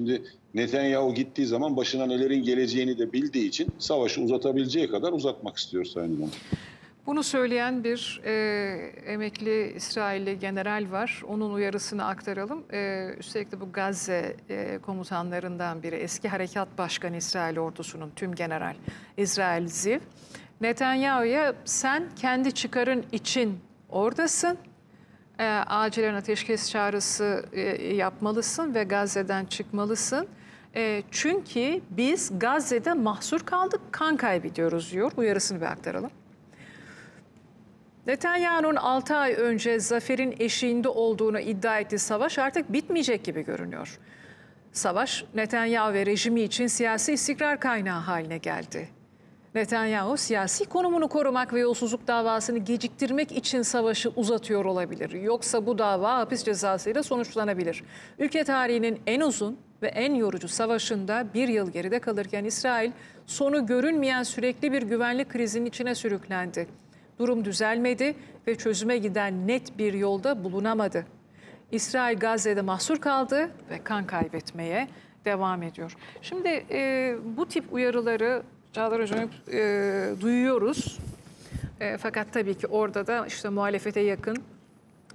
Şimdi Netanyahu gittiği zaman başına nelerin geleceğini de bildiği için savaşı uzatabileceği kadar uzatmak istiyor Sayın İlhan. Bunu söyleyen bir e, emekli İsrailli general var. Onun uyarısını aktaralım. E, üstelik de bu Gazze e, komutanlarından biri. Eski harekat başkanı İsrail ordusunun tüm general İsrail Ziv. Netanyahu'ya sen kendi çıkarın için oradasın e, acilen ateşkes çağrısı e, yapmalısın ve Gazze'den çıkmalısın. E, çünkü biz Gazze'de mahsur kaldık, kan kaybediyoruz diyor. Uyarısını bir aktaralım. Netanyahu'nun 6 ay önce zaferin eşiğinde olduğunu iddia ettiği savaş artık bitmeyecek gibi görünüyor. Savaş Netanyahu ve rejimi için siyasi istikrar kaynağı haline geldi. Netanyahu siyasi konumunu korumak ve yolsuzluk davasını geciktirmek için savaşı uzatıyor olabilir. Yoksa bu dava hapis cezasıyla sonuçlanabilir. Ülke tarihinin en uzun ve en yorucu savaşında bir yıl geride kalırken İsrail sonu görünmeyen sürekli bir güvenlik krizinin içine sürüklendi. Durum düzelmedi ve çözüme giden net bir yolda bulunamadı. İsrail Gazze'de mahsur kaldı ve kan kaybetmeye devam ediyor. Şimdi e, bu tip uyarıları Çağlar Hocam e, duyuyoruz. E, fakat tabii ki orada da işte muhalefete yakın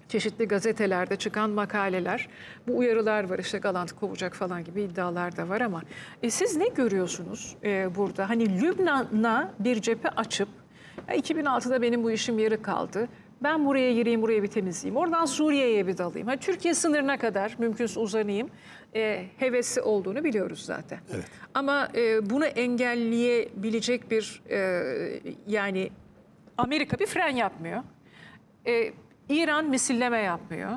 çeşitli gazetelerde çıkan makaleler, bu uyarılar var işte Galant kovacak falan gibi iddialar da var ama e, siz ne görüyorsunuz e, burada? Hani Lübnan'a bir cephe açıp 2006'da benim bu işim yarı kaldı ben buraya gireyim, buraya bir temizleyeyim. Oradan Suriye'ye bir dalayım. Ha, Türkiye sınırına kadar mümkünse uzanayım e, hevesi olduğunu biliyoruz zaten. Evet. Ama e, bunu engelleyebilecek bir e, yani Amerika bir fren yapmıyor. E, İran misilleme yapmıyor.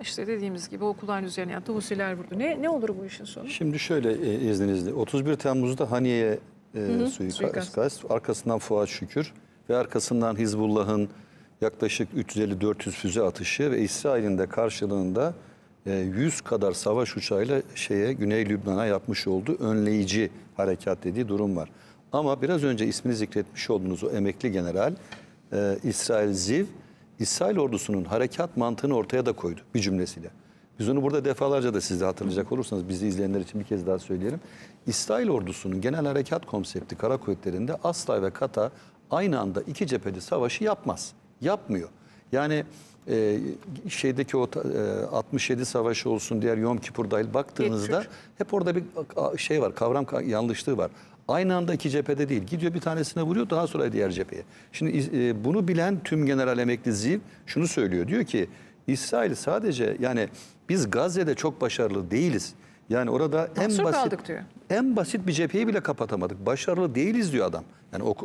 İşte dediğimiz gibi okulların üzerine yattı, Husiler vurdu. Ne, ne olur bu işin sonu? Şimdi şöyle e, izninizle, 31 Temmuz'da Haniye'ye e, suikast, suikast, arkasından Fuat Şükür ve arkasından Hizbullah'ın yaklaşık 350-400 füze atışı ve İsrail'in de karşılığında 100 e, kadar savaş uçağıyla şeye Güney Lübnan'a yapmış olduğu önleyici harekat dediği durum var. Ama biraz önce ismini zikretmiş olduğunuz o emekli general e, İsrail Ziv, İsrail ordusunun harekat mantığını ortaya da koydu bir cümlesiyle. Biz onu burada defalarca da siz de hatırlayacak olursanız bizi izleyenler için bir kez daha söyleyelim. İsrail ordusunun genel harekat konsepti kara kuvvetlerinde asla ve kata aynı anda iki cepheli savaşı yapmaz. Yapmıyor. Yani e, şeydeki o e, 67 savaşı olsun diğer Yom Kipur dahil baktığınızda Geçir. hep orada bir şey var kavram yanlışlığı var. Aynı anda iki cephede değil. Gidiyor bir tanesine vuruyor daha sonra diğer cepheye. Şimdi e, bunu bilen tüm general emekli Ziv şunu söylüyor. Diyor ki İsrail sadece yani biz Gazze'de çok başarılı değiliz. Yani orada en Mahsur basit diyor. en basit bir cepheyi bile kapatamadık. Başarılı değiliz diyor adam. Yani o,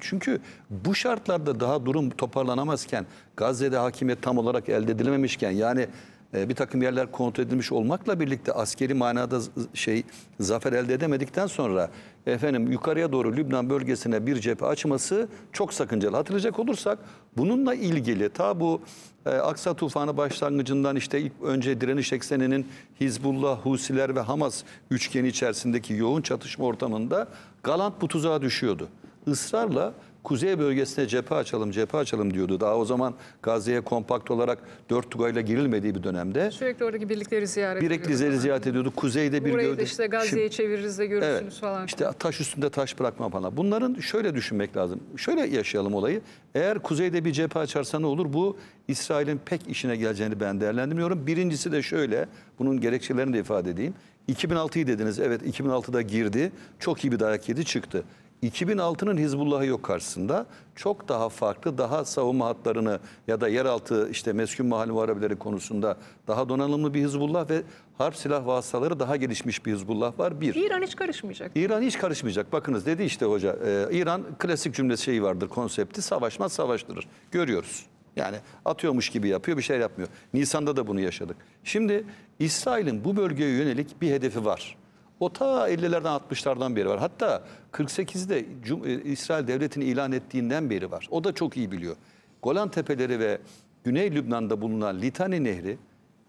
çünkü bu şartlarda daha durum toparlanamazken Gazze'de hakimiyet tam olarak elde edilememişken yani ee, bir takım yerler kontrol edilmiş olmakla birlikte askeri manada şey zafer elde edemedikten sonra efendim yukarıya doğru Lübnan bölgesine bir cephe açması çok sakıncalı. Hatırlayacak olursak bununla ilgili ta bu e, Aksa tufanı başlangıcından işte ilk önce direniş ekseninin Hizbullah, Husiler ve Hamas üçgeni içerisindeki yoğun çatışma ortamında Galant bu tuzağa düşüyordu. Israrla kuzey bölgesine cephe açalım, cephe açalım diyordu. Daha o zaman Gazze'ye kompakt olarak dört tugayla girilmediği bir dönemde. Sürekli oradaki birlikleri ziyaret ediyordu. Birlikleri ziyaret ediyordu. Kuzeyde bir Burayı gövde. işte Gazze'ye çeviririz de görürsünüz evet, falan. İşte taş üstünde taş bırakma falan. Bunların şöyle düşünmek lazım. Şöyle yaşayalım olayı. Eğer kuzeyde bir cephe açarsa ne olur? Bu İsrail'in pek işine geleceğini ben değerlendirmiyorum. Birincisi de şöyle, bunun gerekçelerini de ifade edeyim. 2006'yı dediniz. Evet 2006'da girdi. Çok iyi bir dayak yedi çıktı. 2006'nın Hizbullah'ı yok karşısında. Çok daha farklı, daha savunma hatlarını ya da yeraltı işte meskun mahalli muharebeleri konusunda daha donanımlı bir Hizbullah ve harp silah vasıtaları daha gelişmiş bir Hizbullah var. Bir. İran hiç karışmayacak. İran hiç karışmayacak. Bakınız dedi işte hoca. E, İran klasik cümlesi şeyi vardır konsepti. Savaşmaz savaştırır. Görüyoruz. Yani atıyormuş gibi yapıyor bir şey yapmıyor. Nisan'da da bunu yaşadık. Şimdi İsrail'in bu bölgeye yönelik bir hedefi var. O ta 50'lerden 60'lardan beri var. Hatta 48'de Cum e, İsrail Devleti'ni ilan ettiğinden beri var. O da çok iyi biliyor. Golan Tepeleri ve Güney Lübnan'da bulunan Litani Nehri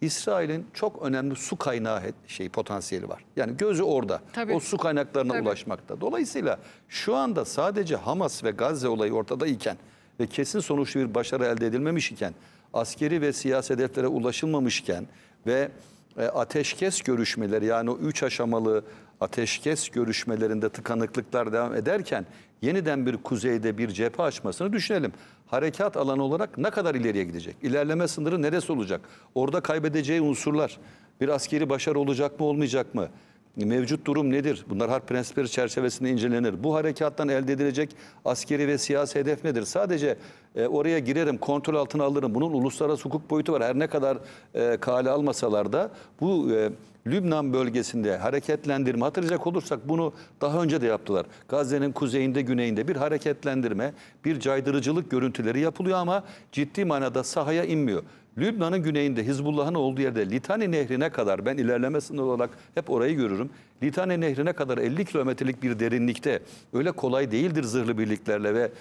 İsrail'in çok önemli su kaynağı şey potansiyeli var. Yani gözü orada. Tabii. O su kaynaklarına Tabii. ulaşmakta. Dolayısıyla şu anda sadece Hamas ve Gazze olayı ortada iken ve kesin sonuçlu bir başarı elde edilmemiş iken, askeri ve siyasi hedeflere ulaşılmamışken ve e, ateşkes görüşmeleri yani o üç aşamalı ateşkes görüşmelerinde tıkanıklıklar devam ederken yeniden bir kuzeyde bir cephe açmasını düşünelim. Harekat alanı olarak ne kadar ileriye gidecek? İlerleme sınırı neresi olacak? Orada kaybedeceği unsurlar bir askeri başarı olacak mı olmayacak mı? mevcut durum nedir? Bunlar harp prensipleri çerçevesinde incelenir. Bu harekattan elde edilecek askeri ve siyasi hedef nedir? Sadece e, oraya girerim, kontrol altına alırım. Bunun uluslararası hukuk boyutu var. Her ne kadar e, kale almasalar da bu e, Lübnan bölgesinde hareketlendirme hatırlayacak olursak bunu daha önce de yaptılar. Gazze'nin kuzeyinde güneyinde bir hareketlendirme, bir caydırıcılık görüntüleri yapılıyor ama ciddi manada sahaya inmiyor. Lübnan'ın güneyinde Hizbullah'ın olduğu yerde Litani Nehri'ne kadar ben ilerleme sınırı olarak hep orayı görürüm. Litani Nehri'ne kadar 50 kilometrelik bir derinlikte öyle kolay değildir zırhlı birliklerle ve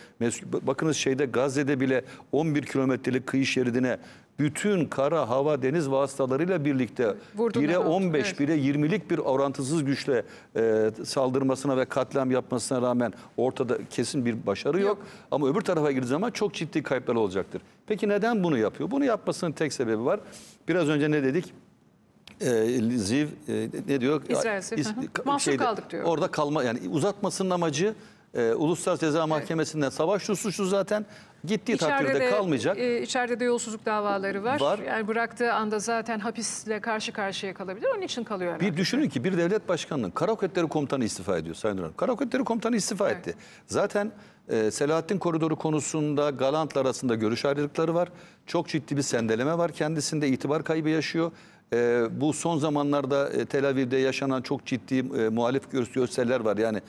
bakınız şeyde Gazze'de bile 11 kilometrelik kıyı şeridine bütün kara, hava, deniz vasıtalarıyla birlikte Vurdum 1'e 15, evet. 1'e 20'lik bir orantısız güçle e, saldırmasına ve katliam yapmasına rağmen ortada kesin bir başarı yok. yok. Ama öbür tarafa girdiği zaman çok ciddi kayıplar olacaktır. Peki neden bunu yapıyor? Bunu yapmasının tek sebebi var. Biraz önce ne dedik? e, Ziv e, ne diyor? İsrail Ziv. Is, şeyde, kaldık diyor. Orada kalma yani uzatmasının amacı e, ee, Ulusal Ceza mahkemesinde evet. savaş suçlu zaten gittiği takdirde kalmayacak. E, içeride de yolsuzluk davaları var. var. Yani bıraktığı anda zaten hapisle karşı karşıya kalabilir. Onun için kalıyor Bir düşünün ki bir devlet başkanının Kara Kuvvetleri Komutanı istifa ediyor Sayın Duran. Kara Kuvvetleri Komutanı istifa evet. etti. Zaten e, Selahattin Koridoru konusunda Galantlar arasında görüş ayrılıkları var. Çok ciddi bir sendeleme var. Kendisinde itibar kaybı yaşıyor e, bu son zamanlarda e, Tel Aviv'de yaşanan çok ciddi e, muhalif görseller var. Yani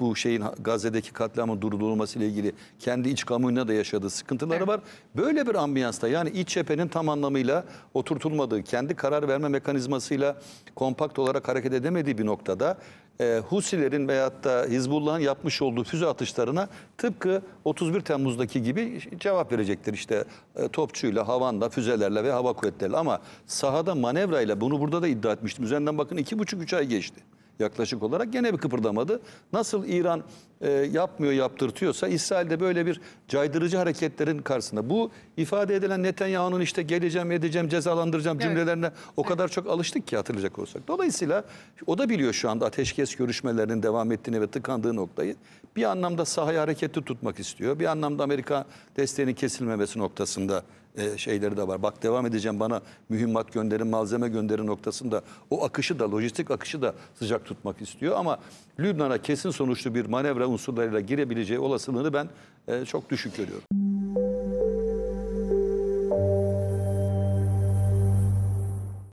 bu şeyin Gazze'deki katliamın durdurulması ile ilgili kendi iç kamuoyuna da yaşadığı sıkıntıları evet. var. Böyle bir ambiyansta yani iç cephenin tam anlamıyla oturtulmadığı, kendi karar verme mekanizmasıyla kompakt olarak hareket edemediği bir noktada e, Husilerin veyahut da Hizbullah'ın yapmış olduğu füze atışlarına tıpkı 31 Temmuz'daki gibi cevap verecektir. işte e, topçuyla, havanda füzelerle ve hava kuvvetleriyle ama sahada manevrayla bunu burada da iddia etmiştim. Üzerinden bakın 2,5-3 ay geçti yaklaşık olarak gene bir kıpırdamadı. Nasıl İran e, yapmıyor yaptırtıyorsa İsrail de böyle bir caydırıcı hareketlerin karşısında. Bu ifade edilen Netanyahu'nun işte geleceğim edeceğim cezalandıracağım evet. cümlelerine o kadar evet. çok alıştık ki hatırlayacak olsak. Dolayısıyla o da biliyor şu anda ateşkes görüşmelerinin devam ettiğini ve tıkandığı noktayı. Bir anlamda sahayı hareketli tutmak istiyor. Bir anlamda Amerika desteğinin kesilmemesi noktasında e, şeyleri de var. Bak devam edeceğim bana mühimmat gönderin, malzeme gönderin noktasında o akışı da, lojistik akışı da sıcak tutmak istiyor. Ama Lübnan'a kesin sonuçlu bir manevra unsurlarıyla girebileceği olasılığını ben e, çok düşük görüyorum.